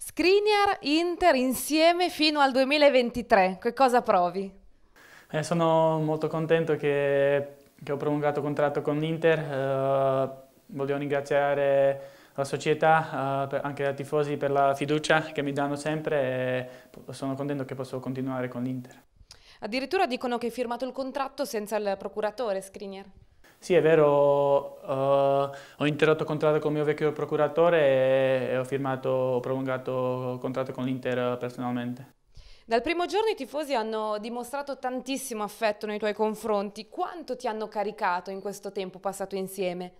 Skriniar, Inter insieme fino al 2023, che cosa provi? Eh, sono molto contento che, che, ho prolungato contratto con l'Inter, eh, voglio ringraziare la società, eh, anche i tifosi per la fiducia che mi danno sempre e sono contento che posso continuare con l'Inter. Addirittura dicono che hai firmato il contratto senza il procuratore Skriniar. Sì, è vero, uh, ho interrotto contratto con il mio vecchio procuratore e, ho firmato, ho prolungato contratto con l'Inter personalmente. Dal primo giorno i tifosi hanno dimostrato tantissimo affetto nei tuoi confronti. Quanto ti hanno caricato in questo tempo passato insieme?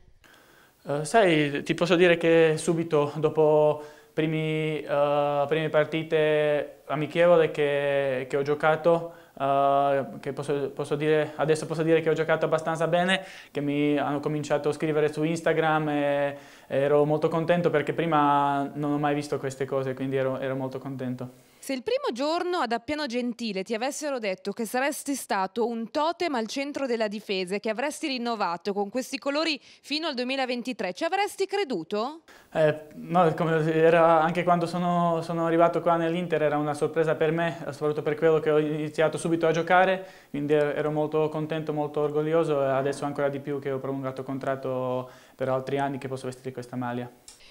Uh, sai, ti posso dire che subito dopo primi, uh, prime partite amichevole che, che ho giocato, uh, che posso, posso dire, adesso posso dire che ho giocato abbastanza bene, che mi hanno cominciato a scrivere su Instagram e ero molto contento perché prima non ho mai visto queste cose, quindi ero, ero molto contento. Se il primo giorno ad Appiano Gentile ti avessero detto che saresti stato un totem al centro della difesa e che avresti rinnovato con questi colori fino al 2023, ci avresti creduto? Eh, no, era, anche quando sono, sono arrivato qua nell'Inter era una sorpresa per me, soprattutto per quello che ho iniziato subito subito a giocare, quindi er-, ero molto contento, molto orgoglioso e adesso ancora di più che ho prolungato contratto per altri anni che posso vestire questa maglia.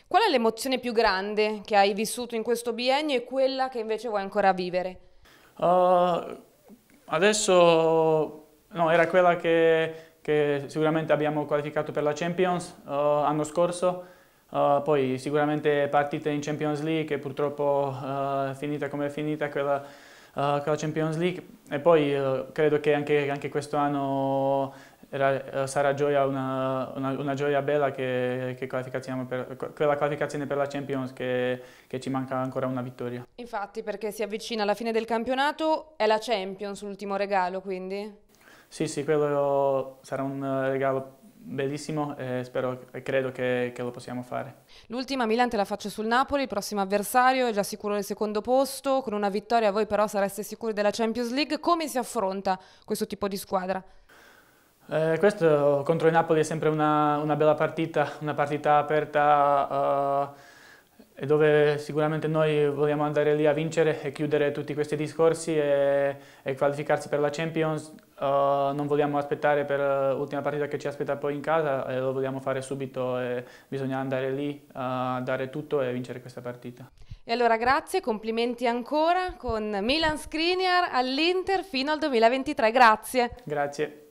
Qual è l'emozione più grande che hai vissuto in questo biennio e quella che invece vuoi ancora vivere? Uh, adesso no, era quella che, che, sicuramente abbiamo qualificato per la Champions uh, l'anno scorso, Uh, poi sicuramente partite in Champions League, purtroppo uh, finita come è finita, quella eh, con la Champions League e poi eh, credo che anche, anche quest'anno eh, sarà gioia una, una, una, gioia bella che, che per, quella qualificazione per la Champions che, che, ci manca ancora una vittoria. Infatti perché si avvicina alla fine del campionato, è la Champions l'ultimo regalo quindi? Sì, sì, quello sarà un regalo bellissimo e spero, credo che, che, lo possiamo fare. L'ultima Milan te la faccio sul Napoli, il prossimo avversario è già sicuro del secondo posto, con una vittoria voi però sareste sicuri della Champions League, come si affronta questo tipo di squadra? Eh, questo contro il Napoli è sempre una, una bella partita, una partita aperta, uh, dove sicuramente noi vogliamo andare lì a vincere e chiudere tutti questi discorsi e, e qualificarsi per la Champions. Uh, non vogliamo aspettare per l'ultima partita che ci aspetta poi in casa, lo vogliamo fare subito e bisogna andare lì a dare tutto e vincere questa partita. E allora grazie, complimenti ancora con Milan Skriniar all'Inter fino al 2023, grazie. Grazie.